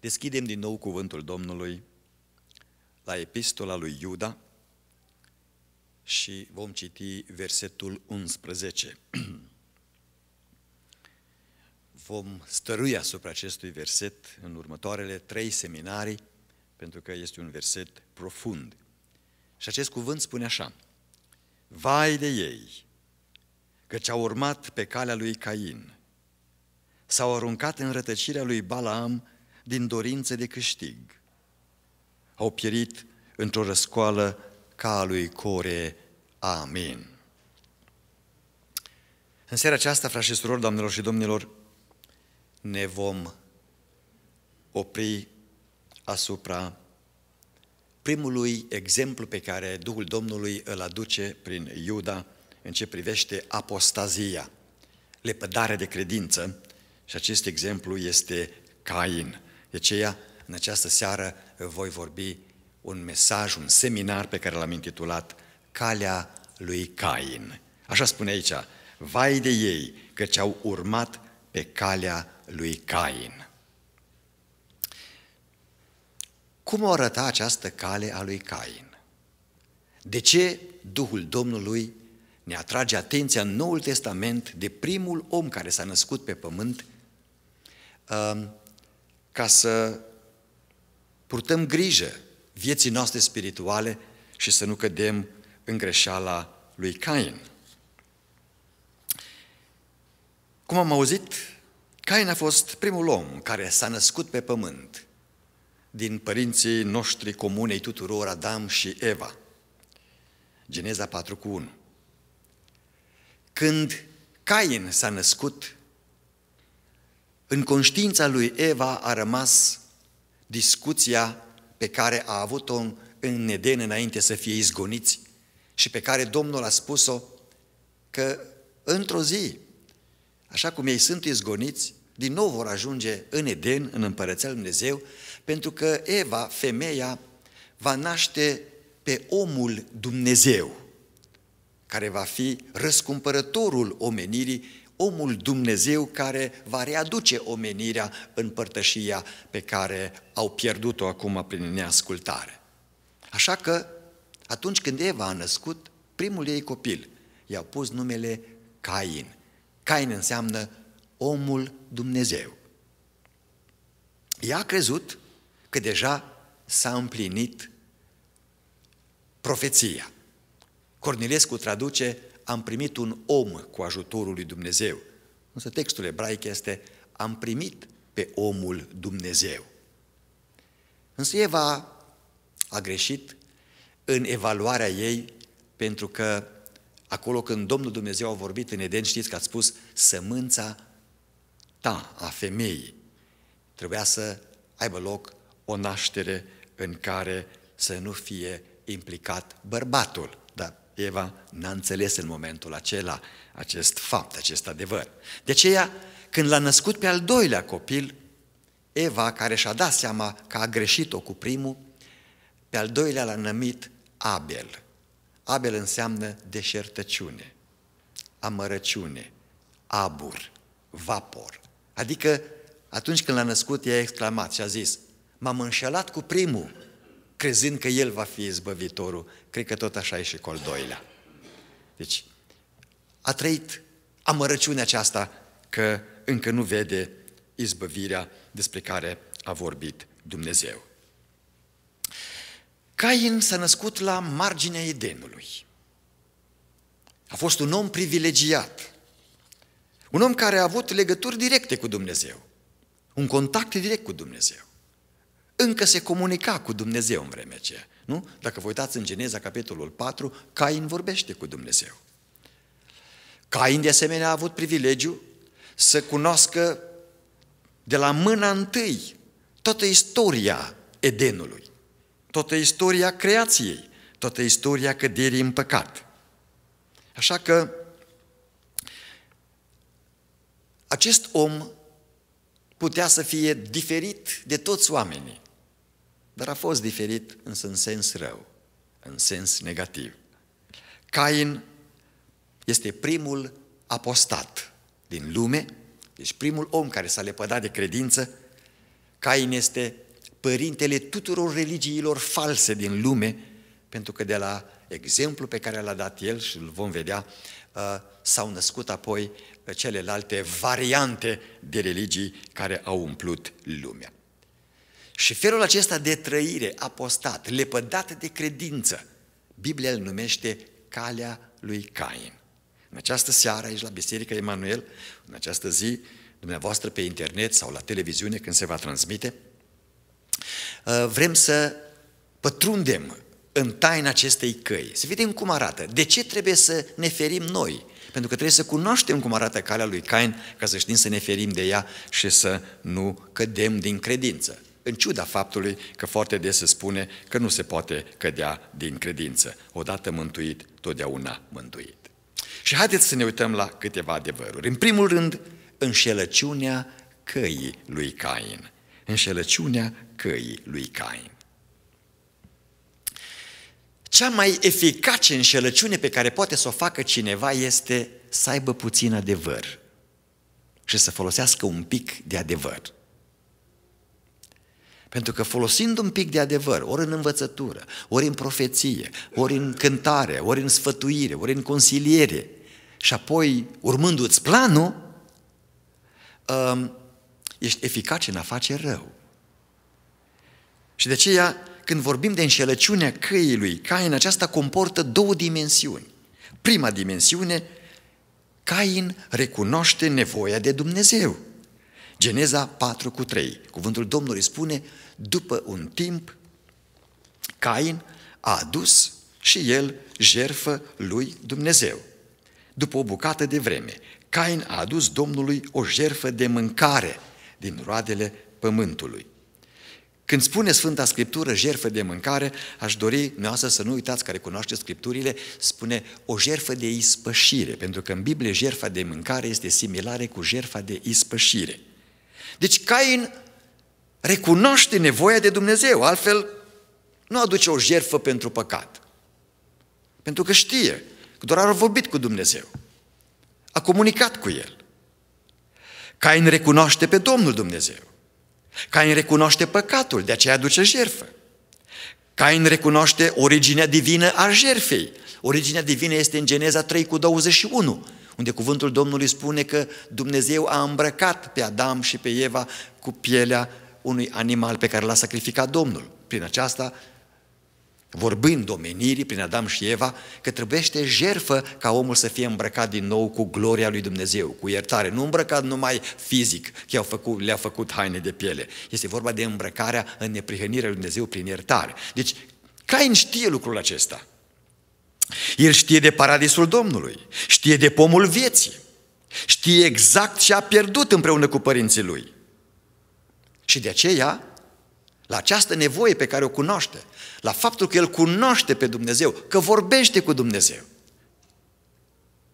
Deschidem din nou cuvântul Domnului la epistola lui Iuda și vom citi versetul 11. Vom stărui asupra acestui verset în următoarele trei seminarii, pentru că este un verset profund. Și acest cuvânt spune așa, Vai de ei, căci au urmat pe calea lui Cain, s-au aruncat în rătăcirea lui Balaam din dorințe de câștig. Au pierit într-o răscoală ca a lui Core. Amin. În seara aceasta, frați și surori, doamnelor și domnilor, ne vom opri asupra primului exemplu pe care Duhul Domnului îl aduce prin Iuda în ce privește apostazia, lepădarea de credință și acest exemplu este Cain. De aceea, în această seară voi vorbi un mesaj, un seminar pe care l-am intitulat Calea lui Cain. Așa spune aici, vai de ei, căci au urmat pe calea lui Cain. Cum o arăta această cale a lui Cain? De ce Duhul Domnului ne atrage atenția în Noul Testament de primul om care s-a născut pe pământ ehm, ca să purtăm grijă vieții noastre spirituale și să nu cădem în greșeala lui Cain. Cum am auzit, Cain a fost primul om care s-a născut pe pământ din părinții noștri comunei tuturor, Adam și Eva. Geneza 4 cu 1. Când Cain s-a născut, în conștiința lui Eva a rămas discuția pe care a avut-o în Eden înainte să fie izgoniți și pe care Domnul a spus-o că într-o zi, așa cum ei sunt izgoniți, din nou vor ajunge în Eden, în Împărăția Lui Dumnezeu, pentru că Eva, femeia, va naște pe omul Dumnezeu, care va fi răscumpărătorul omenirii omul Dumnezeu care va readuce omenirea în părtășia pe care au pierdut-o acum prin neascultare. Așa că, atunci când Eva a născut primul ei copil, i-au pus numele Cain. Cain înseamnă omul Dumnezeu. Ea a crezut că deja s-a împlinit profeția. Cornilescu traduce am primit un om cu ajutorul lui Dumnezeu. Însă textul ebraic este am primit pe omul Dumnezeu. Însă Eva a greșit în evaluarea ei pentru că acolo când Domnul Dumnezeu a vorbit în Eden, știți că a spus sămânța ta, a femeii. Trebuia să aibă loc o naștere în care să nu fie implicat bărbatul. Eva n-a înțeles în momentul acela acest fapt, acest adevăr. De aceea, când l-a născut pe al doilea copil, Eva, care și-a dat seama că a greșit-o cu primul, pe al doilea l-a numit Abel. Abel înseamnă deșertăciune, amărăciune, abur, vapor. Adică atunci când l-a născut, ea a exclamat și a zis, m-am înșelat cu primul, crezând că El va fi izbăvitorul. Cred că tot așa e și col doilea. Deci, a trăit amărăciunea aceasta că încă nu vede izbăvirea despre care a vorbit Dumnezeu. Cain s-a născut la marginea Edenului. A fost un om privilegiat, un om care a avut legături directe cu Dumnezeu, un contact direct cu Dumnezeu încă se comunica cu Dumnezeu în vremea aceea. Nu? Dacă vă uitați în Geneza, capitolul 4, Cain vorbește cu Dumnezeu. Cain, de asemenea, a avut privilegiu să cunoască de la mâna întâi toată istoria Edenului, toată istoria creației, toată istoria căderii în păcat. Așa că acest om putea să fie diferit de toți oamenii. Dar a fost diferit însă în sens rău, în sens negativ. Cain este primul apostat din lume, deci primul om care s-a lepădat de credință. Cain este părintele tuturor religiilor false din lume, pentru că de la exemplu pe care l-a dat el și îl vom vedea, uh, s-au născut apoi uh, celelalte variante de religii care au umplut lumea. Și felul acesta de trăire apostat, lepădat de credință, Biblia îl numește calea lui Cain. În această seară, aici la Biserica Emanuel, în această zi, dumneavoastră pe internet sau la televiziune, când se va transmite, uh, vrem să pătrundem în taina acestei căi, să vedem cum arată, de ce trebuie să ne ferim noi, pentru că trebuie să cunoaștem cum arată calea lui Cain ca să știm să ne ferim de ea și să nu cădem din credință în ciuda faptului că foarte des se spune că nu se poate cădea din credință. Odată mântuit, totdeauna mântuit. Și haideți să ne uităm la câteva adevăruri. În primul rând, înșelăciunea căii lui Cain. Înșelăciunea căii lui Cain. Cea mai eficace înșelăciune pe care poate să o facă cineva este să aibă puțin adevăr și să folosească un pic de adevăr. Pentru că folosind un pic de adevăr, ori în învățătură, ori în profeție, ori în cântare, ori în sfătuire, ori în consiliere, și apoi urmându-ți planul, um, ești eficace în a face rău. Și de aceea, când vorbim de înșelăciunea căii lui Cain, aceasta comportă două dimensiuni. Prima dimensiune, Cain recunoaște nevoia de Dumnezeu. Geneza 4 cu 3. Cuvântul Domnului spune, după un timp, Cain a adus și el jerfă lui Dumnezeu. După o bucată de vreme, Cain a adus Domnului o jerfă de mâncare din roadele pământului. Când spune Sfânta Scriptură jerfă de mâncare, aș dori noastră să nu uitați care cunoaște Scripturile, spune o jerfă de ispășire, pentru că în Biblie jerfa de mâncare este similară cu jerfa de ispășire. Deci Cain recunoaște nevoia de Dumnezeu, altfel nu aduce o jertfă pentru păcat. Pentru că știe că doar a vorbit cu Dumnezeu, a comunicat cu El. Cain recunoaște pe Domnul Dumnezeu. Cain recunoaște păcatul, de aceea aduce jertfă. Cain recunoaște originea divină a jertfei. Originea divină este în Geneza 3 cu 21 unde cuvântul Domnului spune că Dumnezeu a îmbrăcat pe Adam și pe Eva cu pielea unui animal pe care l-a sacrificat Domnul. Prin aceasta, vorbind domenirii prin Adam și Eva, că trebuiește jerfă ca omul să fie îmbrăcat din nou cu gloria lui Dumnezeu, cu iertare. Nu îmbrăcat numai fizic, că le-a făcut, le făcut haine de piele. Este vorba de îmbrăcarea în neprihănirea lui Dumnezeu prin iertare. Deci, Cain știe lucrul acesta. El știe de paradisul Domnului, știe de pomul vieții, știe exact ce a pierdut împreună cu părinții lui. Și de aceea, la această nevoie pe care o cunoaște, la faptul că el cunoaște pe Dumnezeu, că vorbește cu Dumnezeu,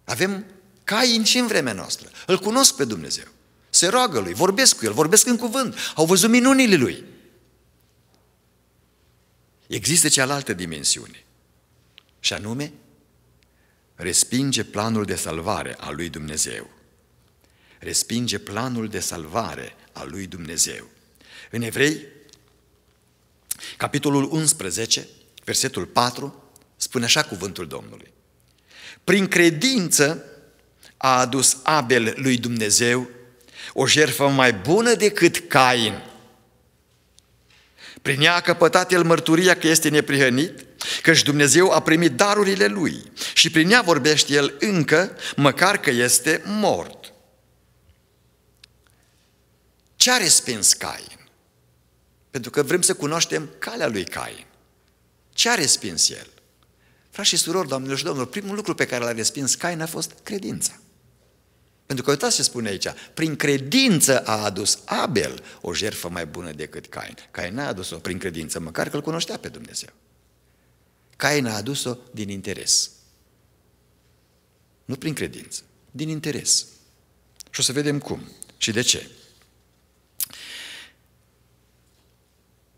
avem cai în și în vremea noastră. Îl cunosc pe Dumnezeu. Se roagă lui, vorbesc cu el, vorbesc în cuvânt. Au văzut minunile lui. Există cealaltă dimensiune. Și anume, respinge planul de salvare al lui Dumnezeu. Respinge planul de salvare al lui Dumnezeu. În Evrei, capitolul 11, versetul 4, spune așa cuvântul Domnului. Prin credință a adus Abel lui Dumnezeu o jertfă mai bună decât Cain. Prin ea a căpătat el mărturia că este neprihănit Căci Dumnezeu a primit darurile lui și prin ea vorbește el încă, măcar că este mort. Ce a respins Cain? Pentru că vrem să cunoaștem calea lui Cain. Ce a respins el? Frați și surori, doamnelor și domnilor, primul lucru pe care l-a respins Cain a fost credința. Pentru că uitați ce spune aici, prin credință a adus Abel o jertfă mai bună decât Cain. Cain n-a adus-o prin credință, măcar că îl cunoștea pe Dumnezeu. Cain a adus-o din interes. Nu prin credință, din interes. Și o să vedem cum și de ce.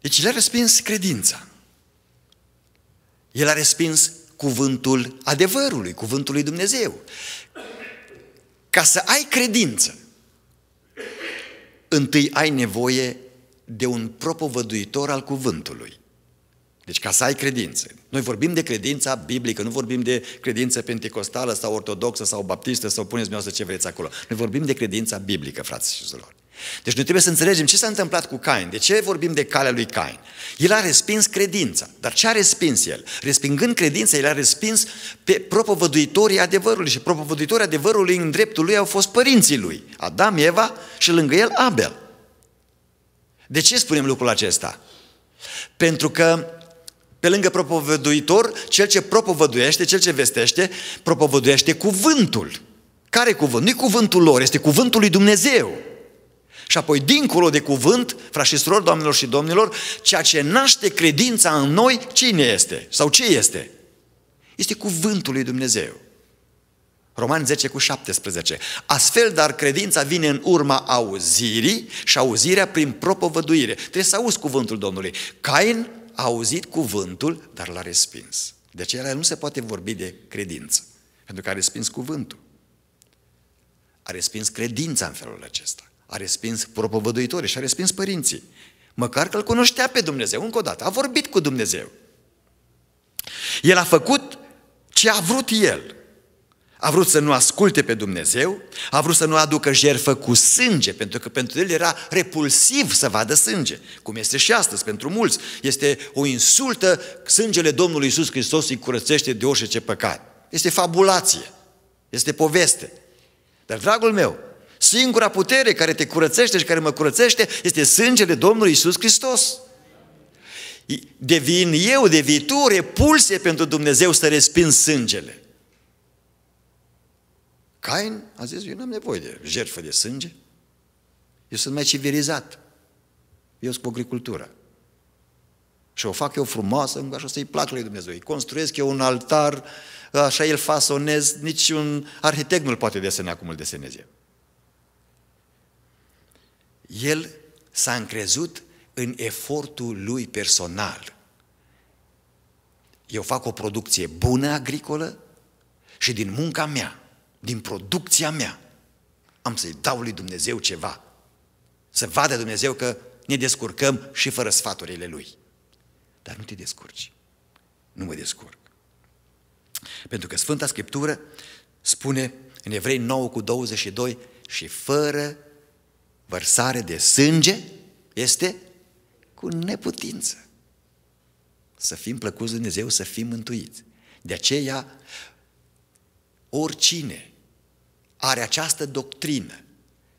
Deci el a respins credința. El a respins cuvântul adevărului, cuvântul lui Dumnezeu. Ca să ai credință, întâi ai nevoie de un propovăduitor al cuvântului. Deci ca să ai credință. Noi vorbim de credința biblică, nu vorbim de credință pentecostală sau ortodoxă sau baptistă sau puneți dumneavoastră ce vreți acolo. Noi vorbim de credința biblică, frați și zilor. Deci noi trebuie să înțelegem ce s-a întâmplat cu Cain, de ce vorbim de calea lui Cain. El a respins credința. Dar ce a respins el? Respingând credința, el a respins pe propovăduitorii adevărului și propovăduitorii adevărului în dreptul lui au fost părinții lui, Adam, Eva și lângă el Abel. De ce spunem lucrul acesta? Pentru că pe lângă propovăduitor, cel ce propovăduiește, cel ce vestește, propovăduiește cuvântul. Care cuvânt? Nu-i cuvântul lor, este cuvântul lui Dumnezeu. Și apoi, dincolo de cuvânt, frași și surori, doamnelor și domnilor, ceea ce naște credința în noi, cine este? Sau ce este? Este cuvântul lui Dumnezeu. Roman 10 cu 17. Astfel, dar credința vine în urma auzirii și auzirea prin propovăduire. Trebuie să auzi cuvântul Domnului. Cain a auzit cuvântul, dar l-a respins. De aceea nu se poate vorbi de credință, pentru că a respins cuvântul. A respins credința în felul acesta. A respins propovăduitorii și a respins părinții. Măcar că îl cunoștea pe Dumnezeu, încă o dată. A vorbit cu Dumnezeu. El a făcut ce a vrut el. A vrut să nu asculte pe Dumnezeu, a vrut să nu aducă jerfă cu sânge, pentru că pentru el era repulsiv să vadă sânge, cum este și astăzi pentru mulți. Este o insultă, sângele Domnului Isus Hristos îi curățește de orice păcat. Este fabulație, este poveste. Dar, dragul meu, singura putere care te curățește și care mă curățește este sângele Domnului Isus Hristos. Devin eu, devii tu repulsie pentru Dumnezeu să respin sângele. Cain a zis, eu nu am nevoie de jertfă de sânge, eu sunt mai civilizat, eu sunt cu agricultura. Și o fac eu frumoasă, așa să-i placă lui Dumnezeu. Îi construiesc eu un altar, așa el fasonez, nici un arhitect nu-l poate desena cum îl deseneze. El s-a încrezut în efortul lui personal. Eu fac o producție bună agricolă și din munca mea din producția mea, am să-i dau lui Dumnezeu ceva. Să vadă Dumnezeu că ne descurcăm și fără sfaturile Lui. Dar nu te descurci. Nu mă descurc. Pentru că Sfânta Scriptură spune în Evrei 9 cu 22 și fără vărsare de sânge este cu neputință. Să fim plăcuți Dumnezeu, să fim mântuiți. De aceea, oricine are această doctrină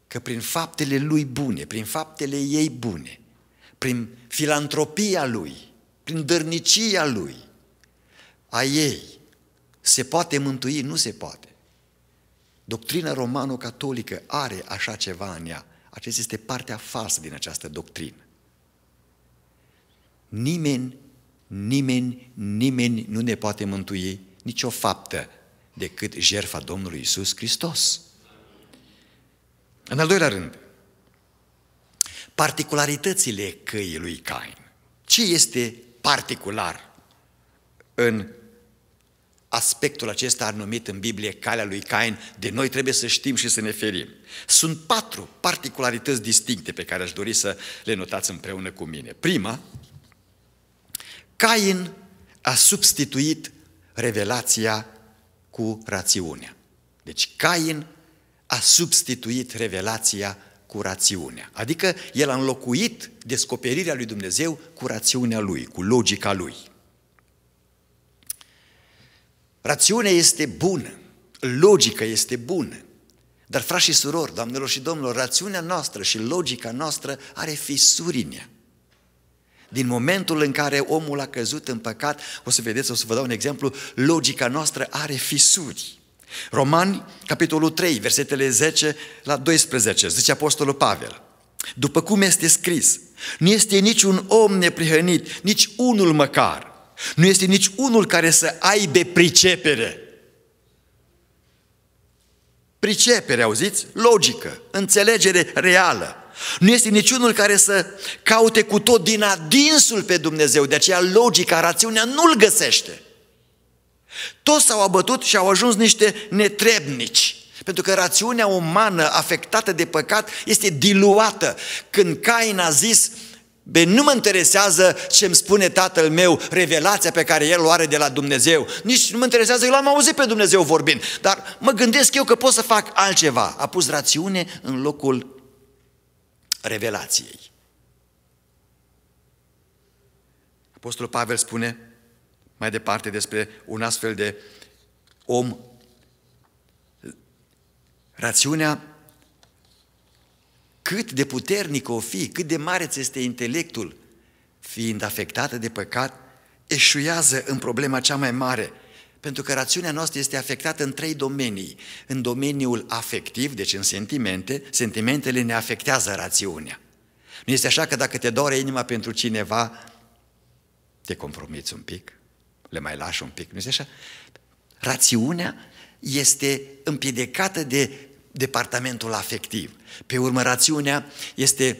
că prin faptele lui bune, prin faptele ei bune, prin filantropia lui, prin dărnicia lui, a ei, se poate mântui? Nu se poate. Doctrina romano-catolică are așa ceva în ea. Aceasta este partea falsă din această doctrină. Nimeni, nimeni, nimeni nu ne poate mântui nicio faptă decât jertfa Domnului Isus Hristos. În al doilea rând, particularitățile căii lui Cain. Ce este particular în aspectul acesta anumit numit în Biblie calea lui Cain, de noi trebuie să știm și să ne ferim. Sunt patru particularități distincte pe care aș dori să le notați împreună cu mine. Prima, Cain a substituit revelația cu rațiunea. Deci Cain a substituit revelația cu rațiunea. Adică el a înlocuit descoperirea lui Dumnezeu cu rațiunea lui, cu logica lui. Rațiunea este bună, logica este bună, dar frați și surori, doamnelor și domnilor, rațiunea noastră și logica noastră are ea. Din momentul în care omul a căzut în păcat, o să vedeți, o să vă dau un exemplu, logica noastră are fisuri. Romani, capitolul 3, versetele 10 la 12, zice Apostolul Pavel. După cum este scris, nu este niciun om neprihănit, nici unul măcar. Nu este nici unul care să aibă pricepere. Pricepere, auziți? Logică, înțelegere reală. Nu este niciunul care să caute cu tot din adinsul pe Dumnezeu, de aceea logica, rațiunea nu-l găsește. Toți s-au abătut și au ajuns niște netrebnici. Pentru că rațiunea umană afectată de păcat este diluată. Când Cain a zis, Be, nu mă interesează ce îmi spune tatăl meu, revelația pe care el o are de la Dumnezeu. Nici nu mă interesează, eu l-am auzit pe Dumnezeu vorbind. Dar mă gândesc eu că pot să fac altceva. A pus rațiune în locul revelației. Apostolul Pavel spune mai departe despre un astfel de om. Rațiunea, cât de puternic o fi, cât de mare ți este intelectul, fiind afectată de păcat, eșuiază în problema cea mai mare – pentru că rațiunea noastră este afectată în trei domenii. În domeniul afectiv, deci în sentimente, sentimentele ne afectează rațiunea. Nu este așa că dacă te doare inima pentru cineva, te compromiți un pic, le mai lași un pic, nu este așa? Rațiunea este împiedicată de departamentul afectiv. Pe urmă, rațiunea este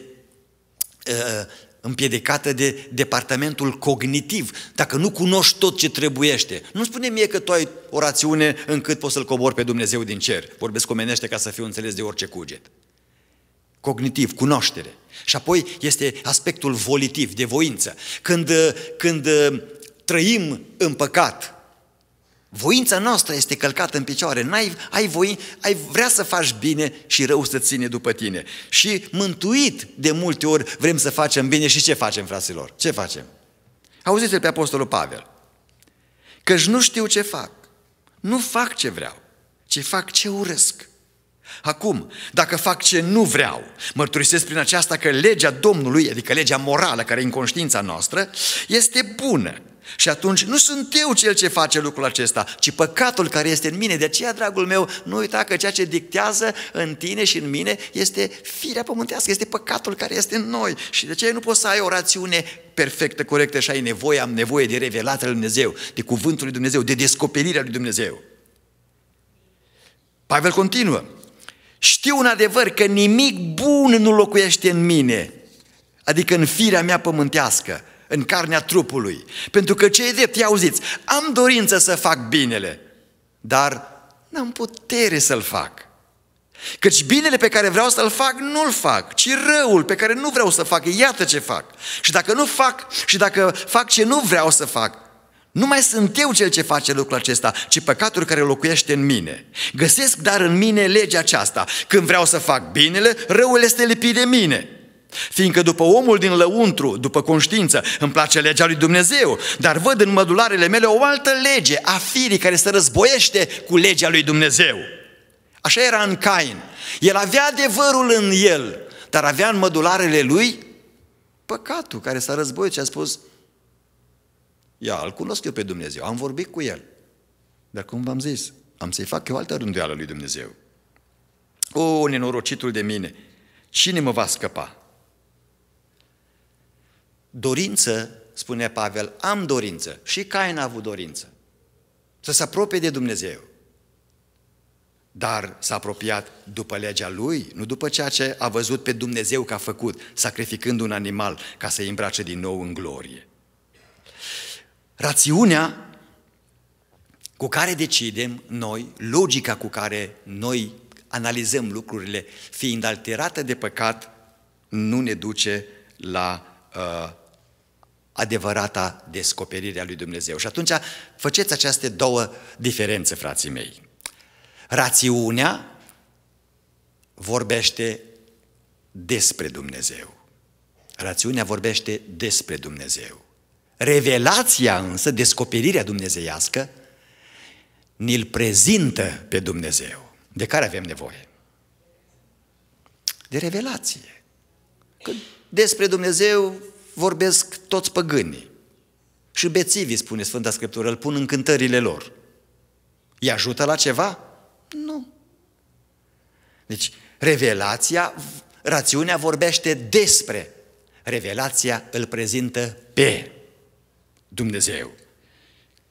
uh, împiedicată de departamentul cognitiv, dacă nu cunoști tot ce trebuiește. Nu spune mie că tu ai o rațiune încât poți să-L cobori pe Dumnezeu din cer. Vorbesc omenește ca să fiu înțeles de orice cuget. Cognitiv, cunoaștere. Și apoi este aspectul volitiv, de voință. Când, când ă, trăim în păcat, Voința noastră este călcată în picioare. N-ai, ai, voi, ai vrea să faci bine și rău să ține după tine. Și mântuit de multe ori vrem să facem bine și ce facem, fraților? Ce facem? auziți pe Apostolul Pavel. Căci nu știu ce fac. Nu fac ce vreau, ci fac ce urăsc. Acum, dacă fac ce nu vreau, mărturisesc prin aceasta că legea Domnului, adică legea morală care e în conștiința noastră, este bună. Și atunci nu sunt eu cel ce face lucrul acesta, ci păcatul care este în mine. De aceea, dragul meu, nu uita că ceea ce dictează în tine și în mine este firea pământească, este păcatul care este în noi. Și de aceea nu poți să ai o rațiune perfectă, corectă și ai nevoie, am nevoie de revelată lui Dumnezeu, de cuvântul lui Dumnezeu, de descoperirea lui Dumnezeu. Pavel continuă. Știu un adevăr că nimic bun nu locuiește în mine, adică în firea mea pământească în carnea trupului. Pentru că ce e drept, ia auziți, am dorință să fac binele, dar n-am putere să-l fac. Căci binele pe care vreau să-l fac, nu-l fac, ci răul pe care nu vreau să fac, iată ce fac. Și dacă nu fac, și dacă fac ce nu vreau să fac, nu mai sunt eu cel ce face lucrul acesta, ci păcatul care locuiește în mine. Găsesc dar în mine legea aceasta. Când vreau să fac binele, răul este lipit de mine. Fiindcă după omul din lăuntru, după conștiință, îmi place legea lui Dumnezeu, dar văd în mădularele mele o altă lege a firii care se războiește cu legea lui Dumnezeu. Așa era în Cain. El avea adevărul în el, dar avea în mădularele lui păcatul care s-a războit și a spus Ia, îl cunosc eu pe Dumnezeu, am vorbit cu el. Dar cum v-am zis, am să-i fac eu altă rânduială lui Dumnezeu. O, nenorocitul de mine, cine mă va scăpa? Dorință, spune Pavel, am dorință. Și Cain a avut dorință. Să se apropie de Dumnezeu. Dar s-a apropiat după legea lui, nu după ceea ce a văzut pe Dumnezeu că a făcut, sacrificând un animal ca să îi îmbrace din nou în glorie. Rațiunea cu care decidem noi, logica cu care noi analizăm lucrurile, fiind alterată de păcat, nu ne duce la uh, adevărata descoperire a lui Dumnezeu. Și atunci faceți aceste două diferențe, frații mei. Rațiunea vorbește despre Dumnezeu. Rațiunea vorbește despre Dumnezeu. Revelația însă, descoperirea dumnezeiască, ni-l prezintă pe Dumnezeu. De care avem nevoie? De revelație. Că despre Dumnezeu vorbesc toți păgânii. Și bețivii, spune Sfânta Scriptură, îl pun în cântările lor. Îi ajută la ceva? Nu. Deci, revelația, rațiunea vorbește despre. Revelația îl prezintă pe Dumnezeu.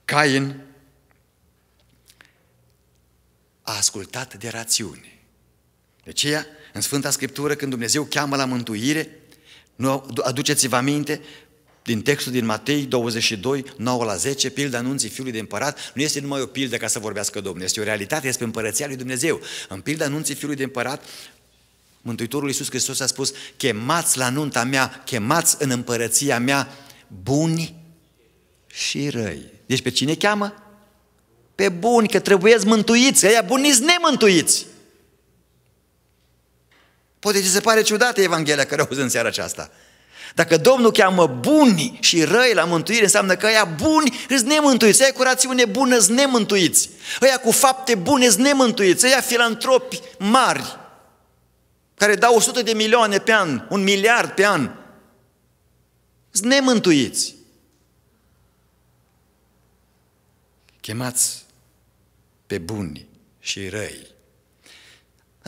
Cain a ascultat de rațiune. De aceea, în Sfânta Scriptură, când Dumnezeu cheamă la mântuire, nu aduceți-vă aminte din textul din Matei 22, 9 la 10, pilda anunții Fiului de Împărat, nu este numai o pildă ca să vorbească Domnul, este o realitate, este împărăția lui Dumnezeu. În pilda anunții Fiului de Împărat, Mântuitorul Iisus Hristos a spus, chemați la nunta mea, chemați în împărăția mea buni și răi. Deci pe cine cheamă? Pe buni, că trebuiesc mântuiți, că ea buniți nemântuiți. Poate ți se pare ciudată Evanghelia care auzi în seara aceasta. Dacă Domnul cheamă buni și răi la mântuire, înseamnă că aia buni îți nemântuiți, aia cu rațiune bună îți nemântuiți, aia cu fapte bune îți nemântuiți, aia filantropi mari, care dau 100 de milioane pe an, un miliard pe an, îți nemântuiți. Chemați pe buni și răi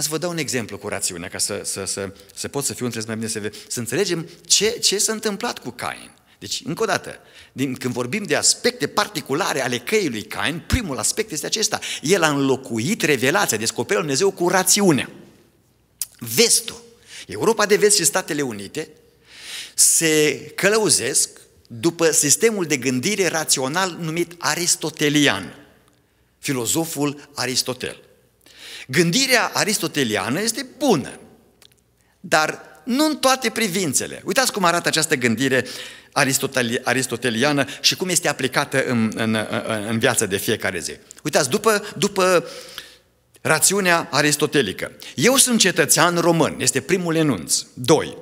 să vă dau un exemplu cu rațiunea, ca să, să, să, să pot să fiu înțeles mai bine, să, să înțelegem ce, ce s-a întâmplat cu Cain. Deci, încă o dată, din, când vorbim de aspecte particulare ale căii lui Cain, primul aspect este acesta. El a înlocuit revelația, descoperirea lui Dumnezeu cu rațiunea. Vestul. Europa de vest și Statele Unite se călăuzesc după sistemul de gândire rațional numit aristotelian, filozoful Aristotel. Gândirea aristoteliană este bună, dar nu în toate privințele. Uitați cum arată această gândire aristoteliană și cum este aplicată în, în, în viața de fiecare zi. Uitați, după, după rațiunea aristotelică, eu sunt cetățean român, este primul enunț. Doi.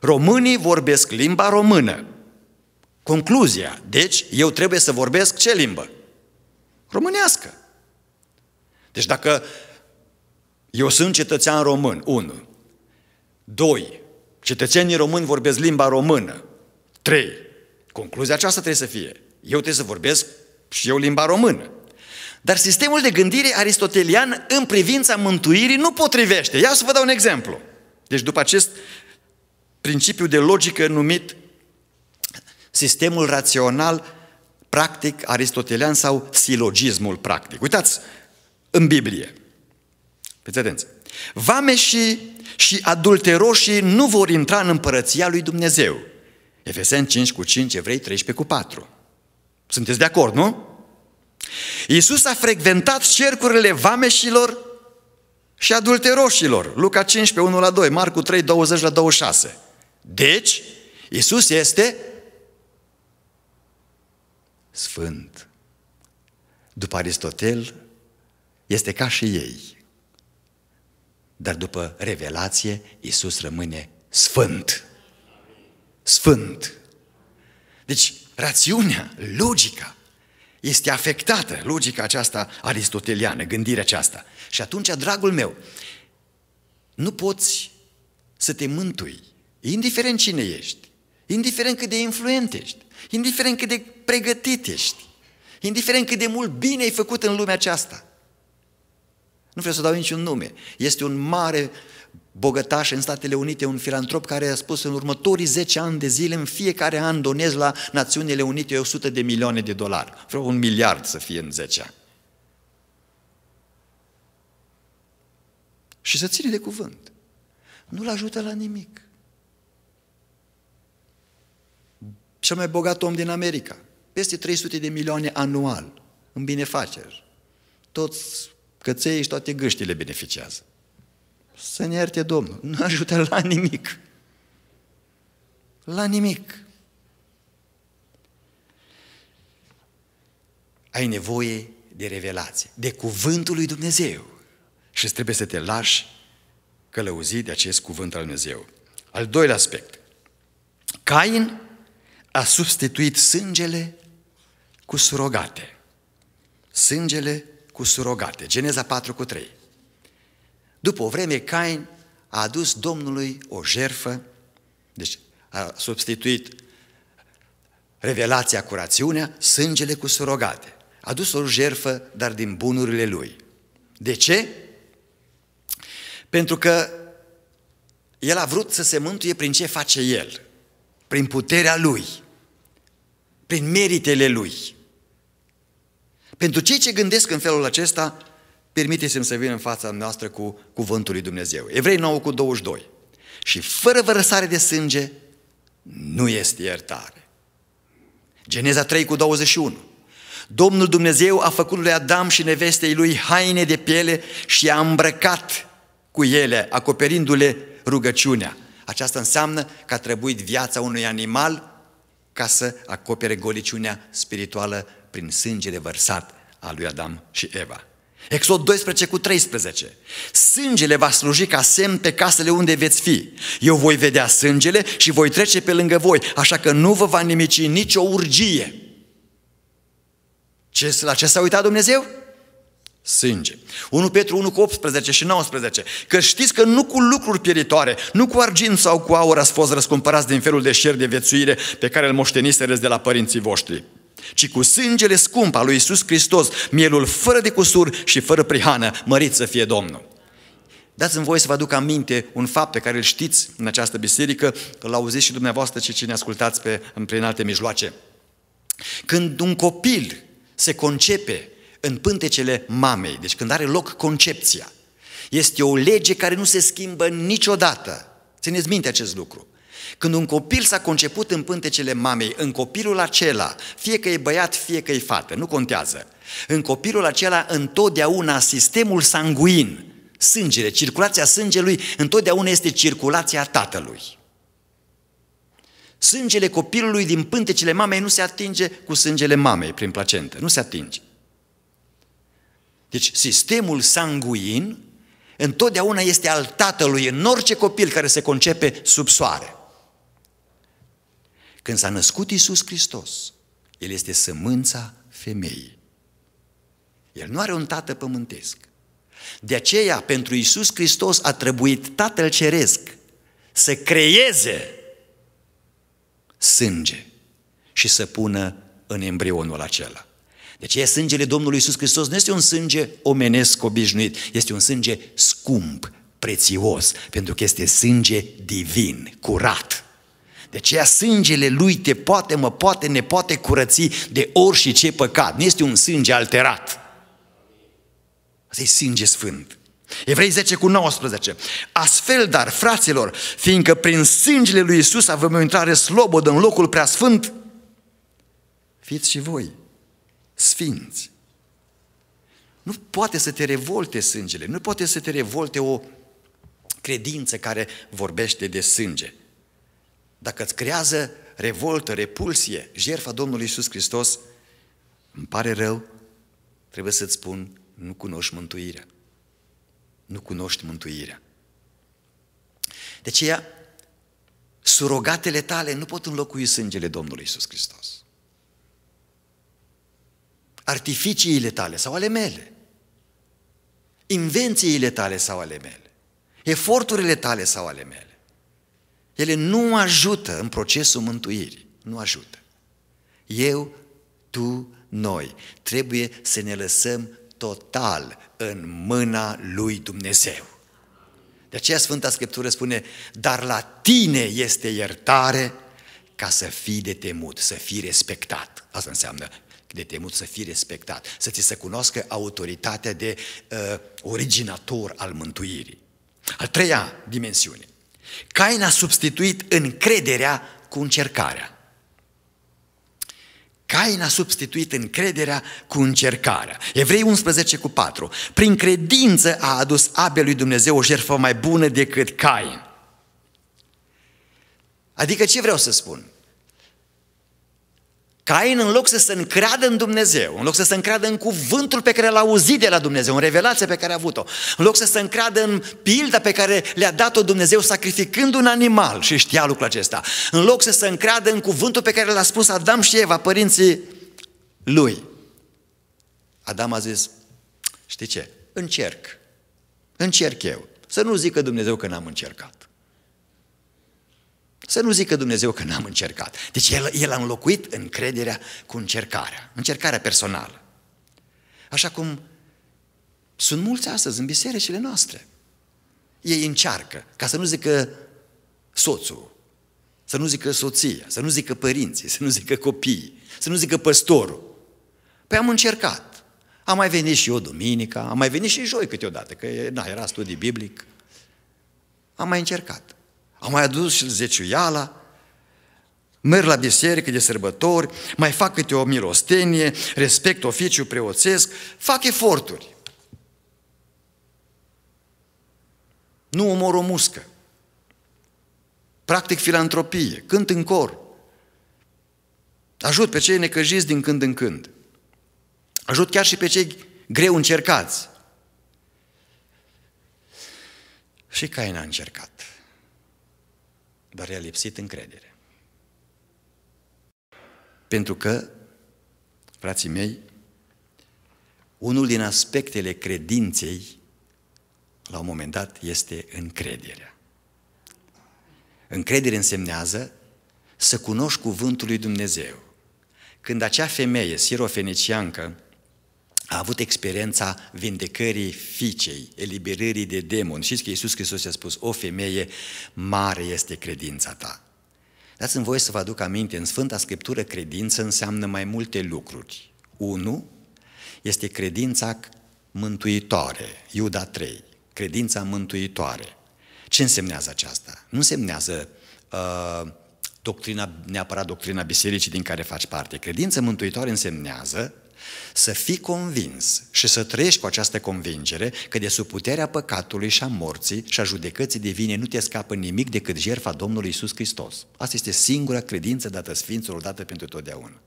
Românii vorbesc limba română. Concluzia, deci, eu trebuie să vorbesc ce limbă? Românească. Deci dacă eu sunt cetățean român, unu. Doi, cetățenii români vorbesc limba română. Trei, concluzia aceasta trebuie să fie. Eu trebuie să vorbesc și eu limba română. Dar sistemul de gândire aristotelian în privința mântuirii nu potrivește. Ia să vă dau un exemplu. Deci după acest principiu de logică numit sistemul rațional practic aristotelian sau silogismul practic. Uitați în Biblie. Fiți atenți. Vameșii și adulteroșii nu vor intra în împărăția lui Dumnezeu. Efeseni 5 cu 5, Evrei 13 cu 4. Sunteți de acord, nu? Iisus a frecventat cercurile vameșilor și adulteroșilor. Luca 15, 1 la 2, Marcu 3, 20 la 26. Deci, Iisus este sfânt. După Aristotel, este ca și ei. Dar după revelație, Iisus rămâne sfânt. Sfânt. Deci, rațiunea, logica, este afectată, logica aceasta aristoteliană, gândirea aceasta. Și atunci, dragul meu, nu poți să te mântui, indiferent cine ești, indiferent cât de influent ești, indiferent cât de pregătit ești, indiferent cât de mult bine ai făcut în lumea aceasta – nu vreau să dau niciun nume. Este un mare bogătaș în Statele Unite, un filantrop care a spus în următorii 10 ani de zile, în fiecare an donez la Națiunile Unite 100 de milioane de dolari. Vreau un miliard să fie în 10 ani. Și să ține de cuvânt. Nu-l ajută la nimic. Cel mai bogat om din America. Peste 300 de milioane anual în binefaceri. Toți ței și toate gâștile beneficiază. Să ne ierte Domnul. Nu ajută la nimic. La nimic. Ai nevoie de revelație, de cuvântul lui Dumnezeu. Și trebuie să te lași călăuzi de acest cuvânt al Dumnezeu. Al doilea aspect. Cain a substituit sângele cu surogate. Sângele cu surogate. Geneza 4 cu 3. După o vreme, Cain a adus Domnului o jerfă, deci a substituit revelația cu rațiunea, sângele cu surogate. A adus o jerfă, dar din bunurile lui. De ce? Pentru că el a vrut să se mântuie prin ce face el, prin puterea lui, prin meritele lui. Pentru cei ce gândesc în felul acesta, permiteți-mi să vin în fața noastră cu cuvântul lui Dumnezeu. Evrei 9 cu 22. Și fără vărăsare de sânge nu este iertare. Geneza 3 cu 21. Domnul Dumnezeu a făcut lui Adam și nevestei lui haine de piele și a îmbrăcat cu ele, acoperindu-le rugăciunea. Aceasta înseamnă că a trebuit viața unui animal ca să acopere goliciunea spirituală prin sângele vărsat al lui Adam și Eva. Exod 12 cu 13. Sângele va sluji ca semn pe casele unde veți fi. Eu voi vedea sângele și voi trece pe lângă voi, așa că nu vă va nimici nicio urgie. Ce, la ce s-a uitat Dumnezeu? Sânge. 1 Petru 1 cu 18 și 19. Că știți că nu cu lucruri pieritoare, nu cu argint sau cu aur ați fost răscumpărați din felul de șer de viețuire pe care îl moșteniserăți de la părinții voștri ci cu sângele scump al lui Isus Hristos, mielul fără de cusur și fără prihană, mărit să fie Domnul. Dați-mi voie să vă aduc aminte un fapt pe care îl știți în această biserică, că l auziți și dumneavoastră și cine ascultați pe, prin alte mijloace. Când un copil se concepe în pântecele mamei, deci când are loc concepția, este o lege care nu se schimbă niciodată. Țineți minte acest lucru. Când un copil s-a conceput în pântecele mamei, în copilul acela, fie că e băiat, fie că e fată, nu contează, în copilul acela întotdeauna sistemul sanguin, sângele, circulația sângelui, întotdeauna este circulația tatălui. Sângele copilului din pântecele mamei nu se atinge cu sângele mamei prin placentă, nu se atinge. Deci sistemul sanguin întotdeauna este al tatălui în orice copil care se concepe sub soare. Când s-a născut Isus Hristos, El este sămânța femeii. El nu are un tată pământesc. De aceea, pentru Isus Hristos a trebuit Tatăl Ceresc să creeze sânge și să pună în embrionul acela. De aceea sângele Domnului Isus Hristos nu este un sânge omenesc obișnuit, este un sânge scump, prețios, pentru că este sânge divin, curat. De deci aceea sângele lui te poate, mă poate, ne poate curăți de ori și ce păcat. Nu este un sânge alterat. Asta e sânge sfânt. Evrei 10 cu 19. Astfel, dar, fraților, fiindcă prin sângele lui Isus avem o intrare slobodă în locul prea sfânt, fiți și voi sfinți. Nu poate să te revolte sângele, nu poate să te revolte o credință care vorbește de sânge dacă îți creează revoltă, repulsie, jertfa Domnului Isus Hristos, îmi pare rău, trebuie să-ți spun, nu cunoști mântuirea. Nu cunoști mântuirea. De aceea, surogatele tale nu pot înlocui sângele Domnului Isus Hristos. Artificiile tale sau ale mele, invențiile tale sau ale mele, eforturile tale sau ale mele, ele nu ajută în procesul mântuirii. Nu ajută. Eu, tu, noi trebuie să ne lăsăm total în mâna lui Dumnezeu. De aceea Sfânta Scriptură spune, dar la tine este iertare ca să fii de temut, să fii respectat. Asta înseamnă de temut să fii respectat, să ți se cunoască autoritatea de uh, originator al mântuirii. A treia dimensiune, Cain a substituit încrederea cu încercarea. Cain a substituit încrederea cu încercarea. Evrei 11 cu 4. Prin credință a adus Abel lui Dumnezeu o jertfă mai bună decât Cain. Adică ce vreau să spun? Cain, în loc să se încreadă în Dumnezeu, în loc să se încreadă în cuvântul pe care l-a auzit de la Dumnezeu, în revelația pe care a avut-o, în loc să se încreadă în pilda pe care le-a dat-o Dumnezeu sacrificând un animal și știa lucrul acesta, în loc să se încreadă în cuvântul pe care l-a spus Adam și Eva, părinții lui, Adam a zis, știi ce, încerc, încerc eu, să nu zică Dumnezeu că n-am încercat. Să nu zică Dumnezeu că n-am încercat. Deci el, el a înlocuit încrederea cu încercarea, încercarea personală. Așa cum sunt mulți astăzi în bisericile noastre. Ei încearcă, ca să nu zică soțul, să nu zică soția, să nu zică părinții, să nu zică copiii, să nu zică păstorul. Păi am încercat. Am mai venit și eu duminica, am mai venit și joi câteodată, că na, era studii biblic. Am mai încercat. Au mai adus și zeciuiala, merg la biserică de sărbători, mai fac câte o milostenie, respect oficiul preoțesc, fac eforturi. Nu omor o muscă. Practic filantropie, cânt în cor. Ajut pe cei necăjiți din când în când. Ajut chiar și pe cei greu încercați. Și Cain a încercat dar i-a lipsit încredere. Pentru că, frații mei, unul din aspectele credinței, la un moment dat, este încrederea. Încredere însemnează să cunoști cuvântul lui Dumnezeu. Când acea femeie sirofeniciancă a avut experiența vindecării fiicei, eliberării de demon. Știți că Iisus Hristos i-a spus, o femeie, mare este credința ta. Dați-mi voie să vă aduc aminte, în Sfânta Scriptură credință înseamnă mai multe lucruri. Unu, este credința mântuitoare, Iuda 3, credința mântuitoare. Ce însemnează aceasta? Nu însemnează uh, doctrina, neapărat doctrina bisericii din care faci parte. Credința mântuitoare însemnează să fii convins și să trăiești cu această convingere că de sub puterea păcatului și a morții și a judecății divine nu te scapă nimic decât jertfa Domnului Isus Hristos. Asta este singura credință dată Sfinților, dată pentru totdeauna.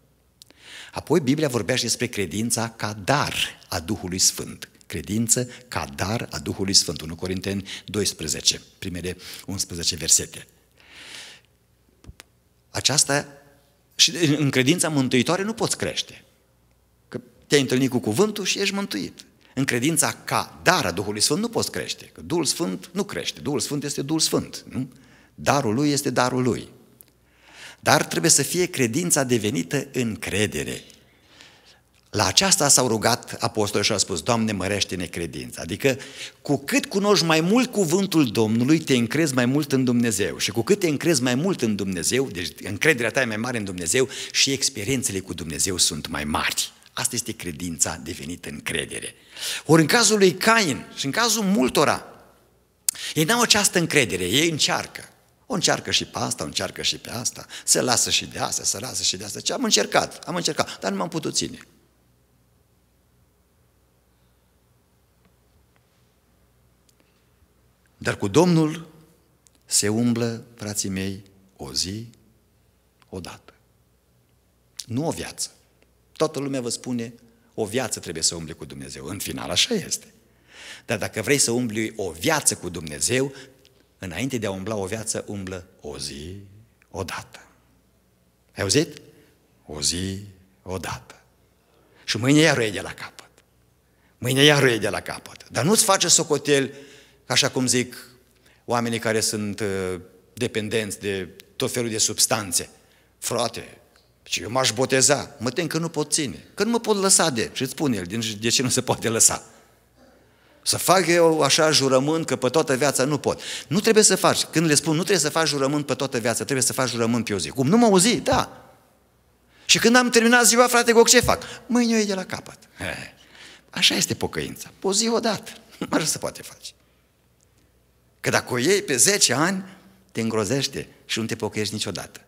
Apoi Biblia vorbește despre credința ca dar a Duhului Sfânt. Credință ca dar a Duhului Sfânt. 1 Corinteni 12, primele 11 versete. Aceasta și în credința mântuitoare nu poți crește te-ai întâlnit cu cuvântul și ești mântuit. În credința ca dar a Duhului Sfânt nu poți crește, că Duhul Sfânt nu crește, Duhul Sfânt este Duhul Sfânt, nu? Darul lui este darul lui. Dar trebuie să fie credința devenită în credere. La aceasta s-au rugat apostolii și au spus, Doamne, mărește-ne credința. Adică, cu cât cunoști mai mult cuvântul Domnului, te încrezi mai mult în Dumnezeu. Și cu cât te încrezi mai mult în Dumnezeu, deci încrederea ta e mai mare în Dumnezeu și experiențele cu Dumnezeu sunt mai mari. Asta este credința devenită încredere. Ori în cazul lui Cain și în cazul multora, ei n-au această încredere, ei încearcă. O încearcă și pe asta, o încearcă și pe asta, se lasă și de asta, se lasă și de asta. Ce am încercat, am încercat, dar nu m-am putut ține. Dar cu Domnul se umblă, frații mei, o zi, odată. Nu o viață. Toată lumea vă spune, o viață trebuie să umbli cu Dumnezeu. În final așa este. Dar dacă vrei să umbli o viață cu Dumnezeu, înainte de a umbla o viață, umblă o zi odată. Ai auzit? O zi odată. Și mâine iar e de la capăt. Mâine iar e de la capăt. Dar nu-ți face socotel, așa cum zic oamenii care sunt uh, dependenți de tot felul de substanțe. Frate, și deci eu m-aș boteza, mă tem că nu pot ține, că nu mă pot lăsa de. Și îți spune el, de ce nu se poate lăsa? Să fac eu așa jurământ că pe toată viața nu pot. Nu trebuie să faci. Când le spun, nu trebuie să faci jurământ pe toată viața, trebuie să faci jurământ pe o zi. Cum? Nu mă auzi? Da. Și când am terminat ziua, frate Goc, ce fac? Mâine o de la capăt. Așa este pocăința. O zi odată. Așa se poate face. Că dacă o iei pe 10 ani, te îngrozește și nu te pocăiești niciodată.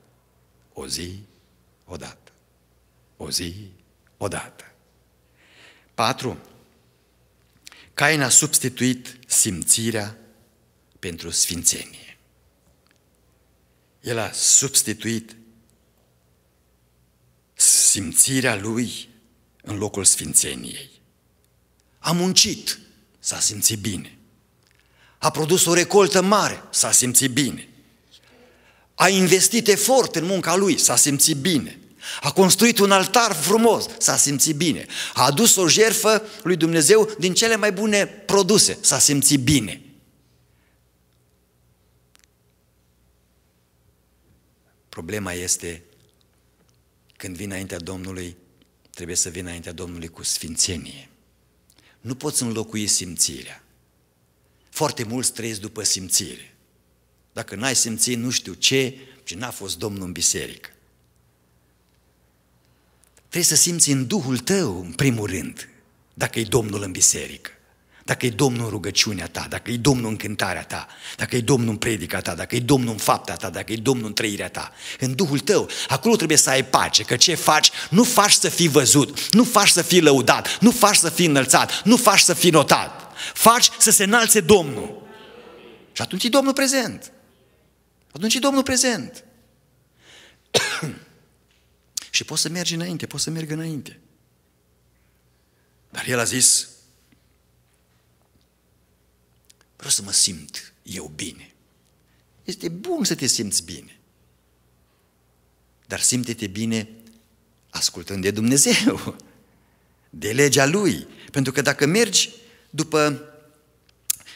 O zi odată. O zi, odată. 4. Cain a substituit simțirea pentru sfințenie. El a substituit simțirea lui în locul sfințeniei. A muncit, s-a simțit bine. A produs o recoltă mare, s-a simțit bine. A investit efort în munca lui, s-a simțit bine. A construit un altar frumos, s-a simțit bine. A adus o jerfă lui Dumnezeu din cele mai bune produse, s-a simțit bine. Problema este când vine înaintea Domnului, trebuie să vină înaintea Domnului cu sfințenie. Nu poți înlocui simțirea. Foarte mulți trăiesc după simțire. Dacă n-ai simțit nu știu ce, ce n-a fost Domnul în biserică. Trebuie să simți în Duhul tău, în primul rând, dacă e Domnul în biserică, dacă e Domnul în rugăciunea ta, dacă e Domnul în cântarea ta, dacă e Domnul în predica ta, dacă e Domnul în fapta ta, dacă e Domnul în trăirea ta, în Duhul tău, acolo trebuie să ai pace, că ce faci, nu faci să fii văzut, nu faci să fii lăudat, nu faci să fii înălțat, nu faci să fii notat, faci să se înalțe Domnul. Și atunci e Domnul prezent. Atunci e Domnul prezent. Și poți să mergi înainte, poți să mergi înainte. Dar el a zis, vreau să mă simt eu bine. Este bun să te simți bine. Dar simte-te bine ascultând de Dumnezeu, de legea Lui. Pentru că dacă mergi după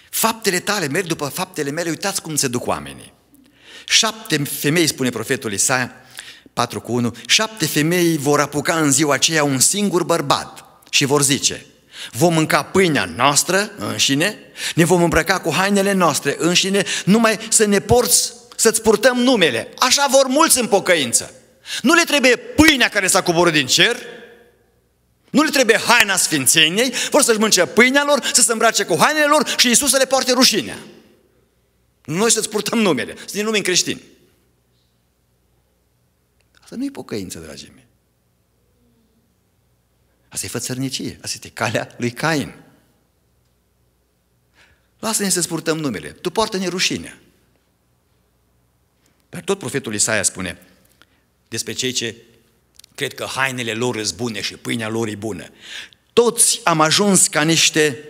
faptele tale, mergi după faptele mele, uitați cum se duc oamenii. Șapte femei, spune profetul Isaia, 4 cu 1, șapte femei vor apuca în ziua aceea un singur bărbat și vor zice, vom mânca pâinea noastră înșine, ne vom îmbrăca cu hainele noastre înșine, numai să ne porți, să-ți purtăm numele. Așa vor mulți în pocăință. Nu le trebuie pâinea care s-a coborât din cer, nu le trebuie haina sfințeniei, vor să-și mânce pâinea lor, să se îmbrace cu hainele lor și Isus să le poarte rușinea. Noi să-ți purtăm numele, să ne numim creștini. Asta nu e pocăință, dragii mei. Asta e fățărnicie, asta este calea lui Cain. Lasă-ne să spurtăm numele, tu poartă-ne rușine. Dar tot profetul Isaia spune despre cei ce cred că hainele lor sunt bune și pâinea lor e bună. Toți am ajuns ca niște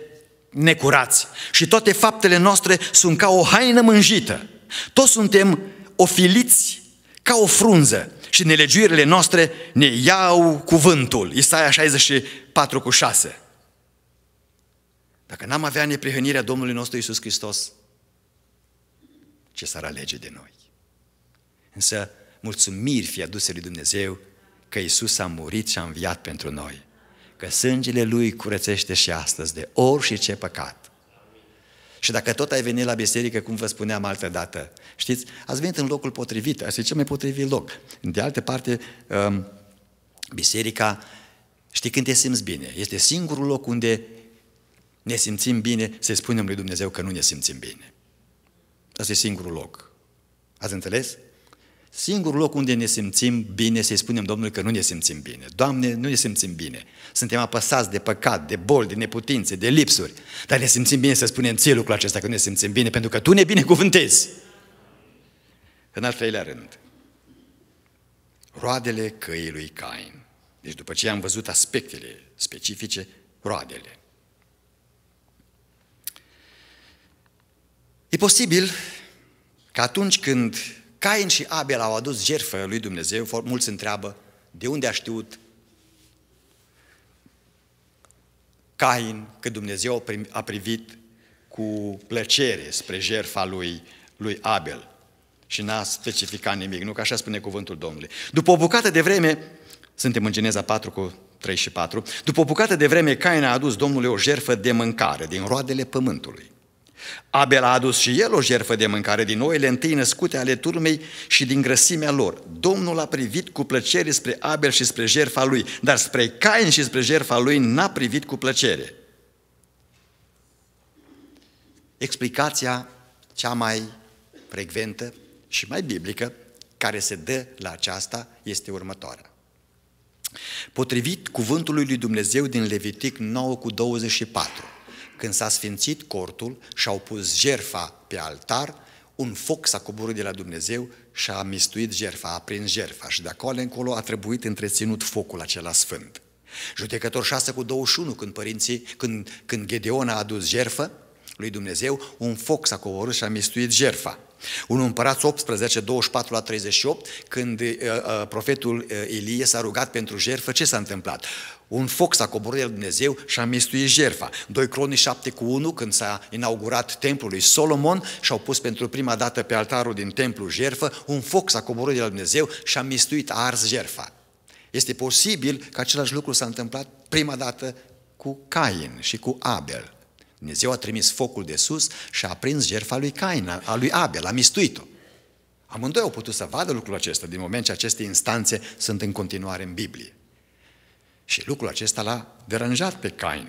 necurați și toate faptele noastre sunt ca o haină mânjită. Toți suntem ofiliți ca o frunză și nelegiurile noastre ne iau cuvântul. Isaia 64 cu 6. Dacă n-am avea neprihănirea Domnului nostru Isus Hristos, ce s-ar alege de noi? Însă mulțumiri fie aduse lui Dumnezeu că Isus a murit și a înviat pentru noi, că sângele Lui curățește și astăzi de orice păcat. Și dacă tot ai venit la biserică, cum vă spuneam altă dată, știți, ați venit în locul potrivit, asta e cel mai potrivit loc. De altă parte, um, biserica, știi când te simți bine, este singurul loc unde ne simțim bine, să spunem lui Dumnezeu că nu ne simțim bine. Asta e singurul loc. Ați înțeles? Singurul loc unde ne simțim bine, să-i spunem Domnului că nu ne simțim bine. Doamne, nu ne simțim bine. Suntem apăsați de păcat, de boli, de neputințe, de lipsuri. Dar ne simțim bine să spunem ție lucrul acesta, că nu ne simțim bine, pentru că Tu ne binecuvântezi. În al treilea rând, roadele căii lui Cain. Deci după ce am văzut aspectele specifice, roadele. E posibil că atunci când Cain și Abel au adus jertfă lui Dumnezeu, mulți întreabă de unde a știut Cain că Dumnezeu a privit cu plăcere spre jertfa lui, lui Abel și n-a specificat nimic, nu? Că așa spune cuvântul Domnului. După o bucată de vreme, suntem în Geneza 4 cu 3 și 4, după o bucată de vreme Cain a adus Domnului o jertfă de mâncare din roadele pământului. Abel a adus și el o jerfă de mâncare din oile întâi născute ale turmei și din grăsimea lor. Domnul a privit cu plăcere spre Abel și spre jerfa lui, dar spre Cain și spre jerfa lui n-a privit cu plăcere. Explicația cea mai frecventă și mai biblică care se dă la aceasta este următoarea. Potrivit cuvântului lui Dumnezeu din Levitic 9 cu 24, când s-a sfințit cortul și au pus jerfa pe altar, un foc s-a coborât de la Dumnezeu și a mistuit jerfa, a prins jerfa și de acolo încolo a trebuit întreținut focul acela sfânt. Judecător 6 cu 21, când părinții, când, când Gedeon a adus jerfă lui Dumnezeu, un foc s-a coborât și a mistuit jerfa. Un împărat 18, 24 la 38, când uh, uh, profetul uh, Ilie s-a rugat pentru jerfă, ce s-a întâmplat? un foc s-a coborât de Dumnezeu și a mistuit jerfa. 2 Cronii 7 cu 1, când s-a inaugurat templul lui Solomon și au pus pentru prima dată pe altarul din templu jerfă, un foc s-a coborât de la Dumnezeu și a mistuit, a ars jerfa. Este posibil că același lucru s-a întâmplat prima dată cu Cain și cu Abel. Dumnezeu a trimis focul de sus și a aprins jerfa lui Cain, a lui Abel, a mistuit-o. Amândoi au putut să vadă lucrul acesta din moment ce aceste instanțe sunt în continuare în Biblie. Și lucrul acesta l-a deranjat pe Cain.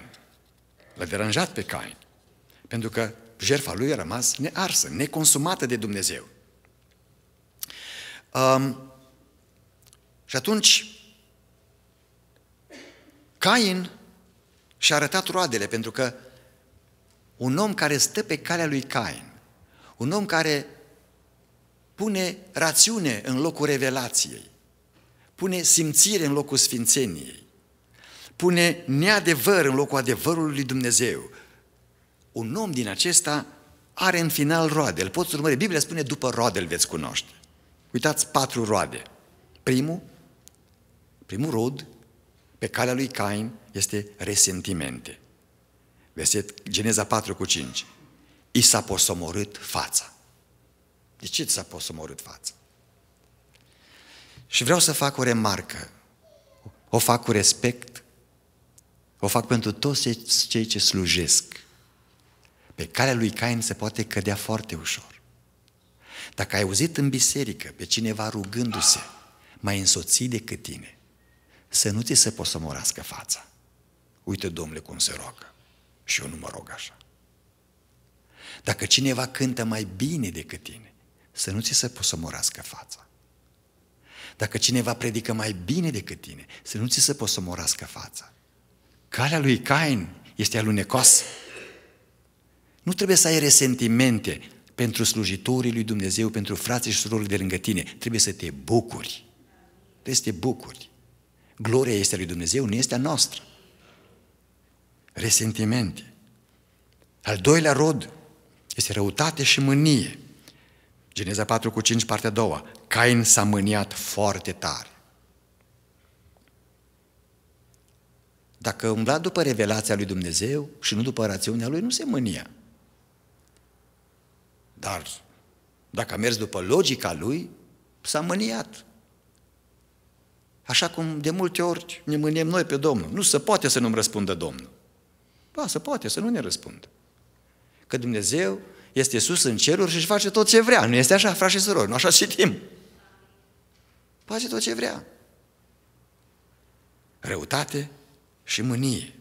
L-a deranjat pe Cain. Pentru că jertfa lui a rămas nearsă, neconsumată de Dumnezeu. Um, și atunci, Cain și-a arătat roadele, pentru că un om care stă pe calea lui Cain, un om care pune rațiune în locul revelației, pune simțire în locul sfințeniei, pune neadevăr în locul adevărului lui Dumnezeu. Un om din acesta are în final roade, îl poți urmări. Biblia spune, după roade îl veți cunoaște. Uitați patru roade. Primul, primul rod pe calea lui Cain este resentimente. Verset Geneza 4 cu 5. I s-a posomorât fața. De ce s-a posomorât fața? Și vreau să fac o remarcă. O fac cu respect o fac pentru toți cei ce slujesc. Pe calea lui Cain se poate cădea foarte ușor. Dacă ai auzit în biserică pe cineva rugându-se, mai însoțit decât tine, să nu ți se morască fața. Uite, domnule, cum se roagă. Și eu nu mă rog așa. Dacă cineva cântă mai bine decât tine, să nu ți se morască fața. Dacă cineva predică mai bine decât tine, să nu ți se morască fața. Calea lui Cain este alunecoasă. Nu trebuie să ai resentimente pentru slujitorii lui Dumnezeu, pentru frații și surorii de lângă tine. Trebuie să te bucuri. Trebuie să te bucuri. Gloria este a lui Dumnezeu, nu este a noastră. Resentimente. Al doilea rod este răutate și mânie. Geneza 4 cu 5, partea a doua. Cain s-a mâniat foarte tare. Dacă umbla după revelația lui Dumnezeu și nu după rațiunea lui, nu se mânia. Dar dacă a mers după logica lui, s-a mâniat. Așa cum de multe ori ne mâniem noi pe Domnul. Nu se poate să nu-mi răspundă Domnul. Ba, se poate să nu ne răspundă. Că Dumnezeu este sus în ceruri și își face tot ce vrea. Nu este așa, frați și surori, nu așa citim. Face tot ce vrea. Răutate, și mânie.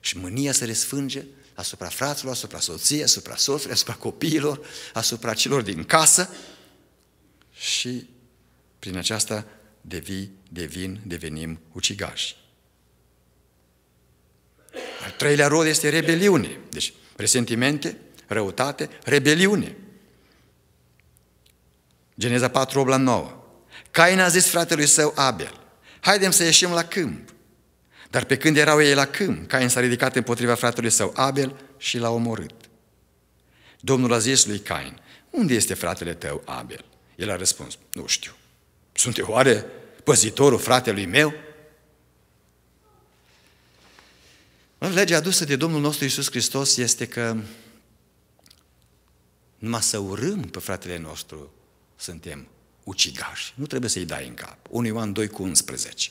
Și mânia se resfânge asupra fraților, asupra soției, asupra soțului, asupra copiilor, asupra celor din casă și prin aceasta devii, devin, devenim ucigași. Al treilea rod este rebeliune. Deci, presentimente, răutate, rebeliune. Geneza 4, 8 la 9. Cain a zis fratelui său Abel, haidem să ieșim la câmp. Dar pe când erau ei la câmp, Cain s-a ridicat împotriva fratelui său Abel și l-a omorât. Domnul a zis lui Cain, unde este fratele tău Abel? El a răspuns, nu știu. Sunt eu oare păzitorul fratelui meu? Legea adusă de Domnul nostru Isus Hristos este că numai să urâm pe fratele nostru suntem ucigași. Nu trebuie să-i dai în cap. 1 Ioan 2 cu 11.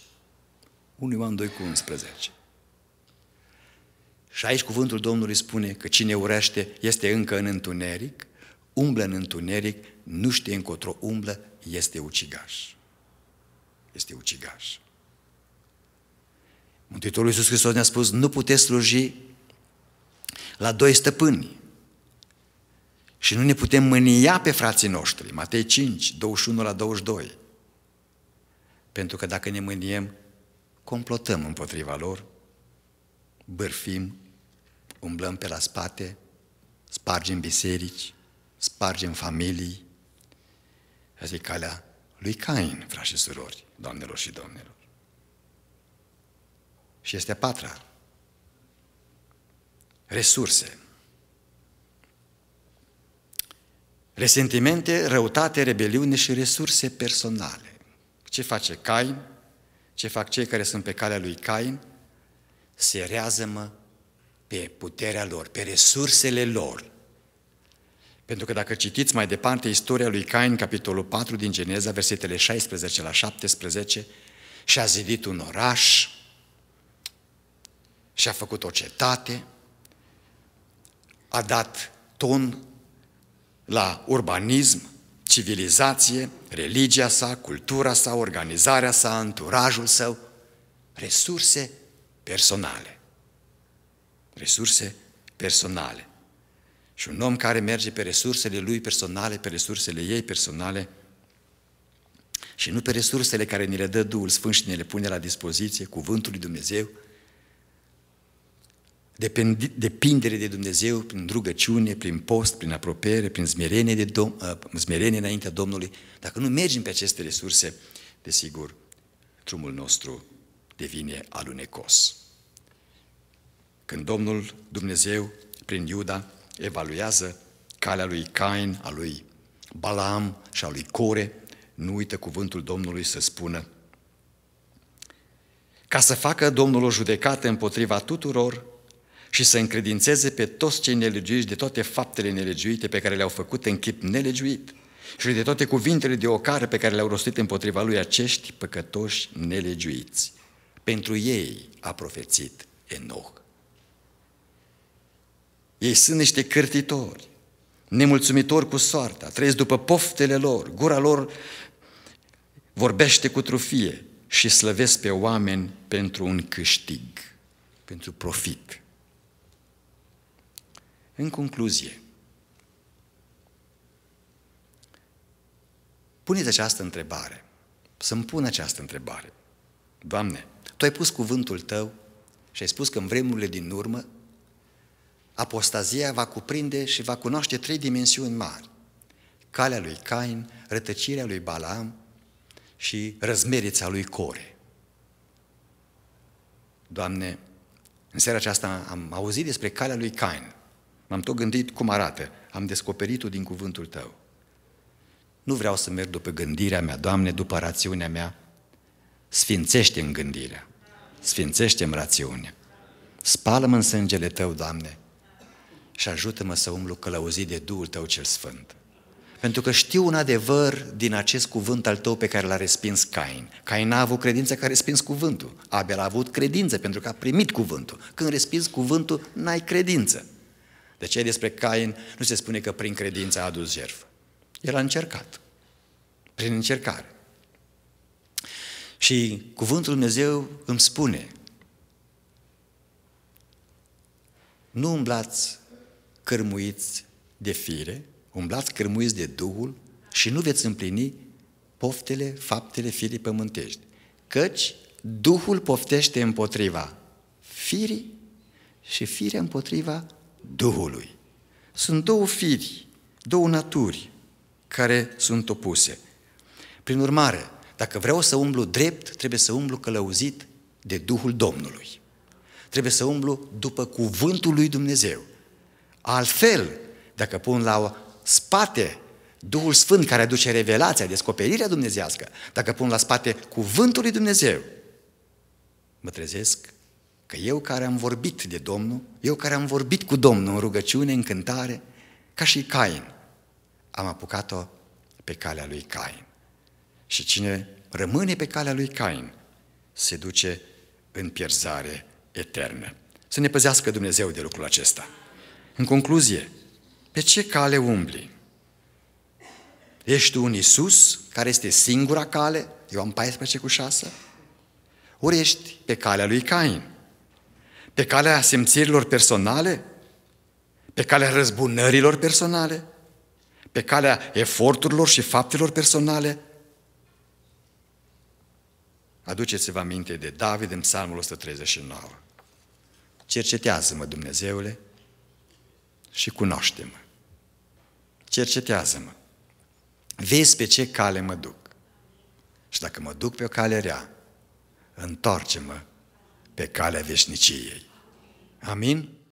1 Ioan 2 cu 11. Și aici cuvântul Domnului spune că cine urește este încă în întuneric, umblă în întuneric, nu știe încotro umblă, este ucigaș. Este ucigaș. Mântuitorul Iisus Hristos ne-a spus, nu puteți sluji la doi stăpâni. Și nu ne putem mânia pe frații noștri. Matei 5, 21 la 22. Pentru că dacă ne mâniem, complotăm împotriva lor, bârfim, umblăm pe la spate, spargem biserici, spargem familii. Asta e calea lui Cain, frați și surori, doamnelor și domnilor. Și este a patra. Resurse. Resentimente, răutate, rebeliune și resurse personale. Ce face Cain? ce fac cei care sunt pe calea lui Cain? se mă pe puterea lor, pe resursele lor. Pentru că dacă citiți mai departe istoria lui Cain, capitolul 4 din Geneza, versetele 16 la 17, și-a zidit un oraș, și-a făcut o cetate, a dat ton la urbanism, civilizație, religia sa, cultura sa, organizarea sa, anturajul său, resurse personale. Resurse personale. Și un om care merge pe resursele lui personale, pe resursele ei personale și nu pe resursele care ni le dă Duhul Sfânt și ne le pune la dispoziție, Cuvântul lui Dumnezeu, depindere de Dumnezeu prin rugăciune, prin post, prin apropiere, prin smerenie, de dom, uh, smerenie înaintea Domnului, dacă nu mergem pe aceste resurse, desigur, drumul nostru devine alunecos. Când Domnul Dumnezeu, prin Iuda, evaluează calea lui Cain, a lui Balaam și a lui Core, nu uită cuvântul Domnului să spună ca să facă Domnul o judecată împotriva tuturor și să încredințeze pe toți cei nelegiuiți de toate faptele nelegiuite pe care le-au făcut în chip nelegiuit și de toate cuvintele de ocară pe care le-au rostit împotriva lui acești păcătoși nelegiuiți. Pentru ei a profețit Enoch. Ei sunt niște cârtitori, nemulțumitori cu soarta, trăiesc după poftele lor, gura lor vorbește cu trufie și slăvesc pe oameni pentru un câștig, pentru profit. În concluzie, puneți această întrebare, să-mi pun această întrebare. Doamne, Tu ai pus cuvântul Tău și ai spus că în vremurile din urmă apostazia va cuprinde și va cunoaște trei dimensiuni mari. Calea lui Cain, rătăcirea lui Balaam și răzmerița lui Core. Doamne, în seara aceasta am auzit despre calea lui Cain, M-am tot gândit cum arată. Am descoperit-o din cuvântul tău. Nu vreau să merg după gândirea mea, Doamne, după rațiunea mea. sfințește în gândirea. sfințește în rațiunea. Spală-mă în sângele Tău, Doamne, și ajută-mă să umblu călăuzit de Duhul Tău cel Sfânt. Pentru că știu un adevăr din acest cuvânt al Tău pe care l-a respins Cain. Cain a avut credință că a respins cuvântul. Abel a avut credință pentru că a primit cuvântul. Când respins cuvântul, n-ai credință. De ce despre Cain nu se spune că prin credință a adus jertfă? El a încercat. Prin încercare. Și cuvântul Dumnezeu îmi spune nu umblați cărmuiți de fire, umblați cărmuiți de Duhul și nu veți împlini poftele, faptele firii pământești. Căci Duhul poftește împotriva firii și firea împotriva Duhului. Sunt două firi, două naturi care sunt opuse. Prin urmare, dacă vreau să umblu drept, trebuie să umblu călăuzit de Duhul Domnului. Trebuie să umblu după cuvântul lui Dumnezeu. Altfel, dacă pun la spate Duhul Sfânt care aduce revelația, descoperirea dumnezească, dacă pun la spate cuvântul lui Dumnezeu, mă trezesc Că eu care am vorbit de Domnul, eu care am vorbit cu Domnul în rugăciune, în cântare, ca și Cain, am apucat-o pe calea lui Cain. Și cine rămâne pe calea lui Cain se duce în pierzare eternă. Să ne păzească Dumnezeu de lucrul acesta. În concluzie, pe ce cale umbli? Ești un Iisus, care este singura cale? Eu am 14 cu 6? Ori ești pe calea lui Cain? Pe calea simțirilor personale? Pe calea răzbunărilor personale? Pe calea eforturilor și faptelor personale? Aduceți-vă aminte de David în Psalmul 139. Cercetează-mă, Dumnezeule, și cunoaște-mă. Cercetează-mă. Vezi pe ce cale mă duc. Și dacă mă duc pe o cale rea, întoarce-mă pe calea veșniciei. Amin?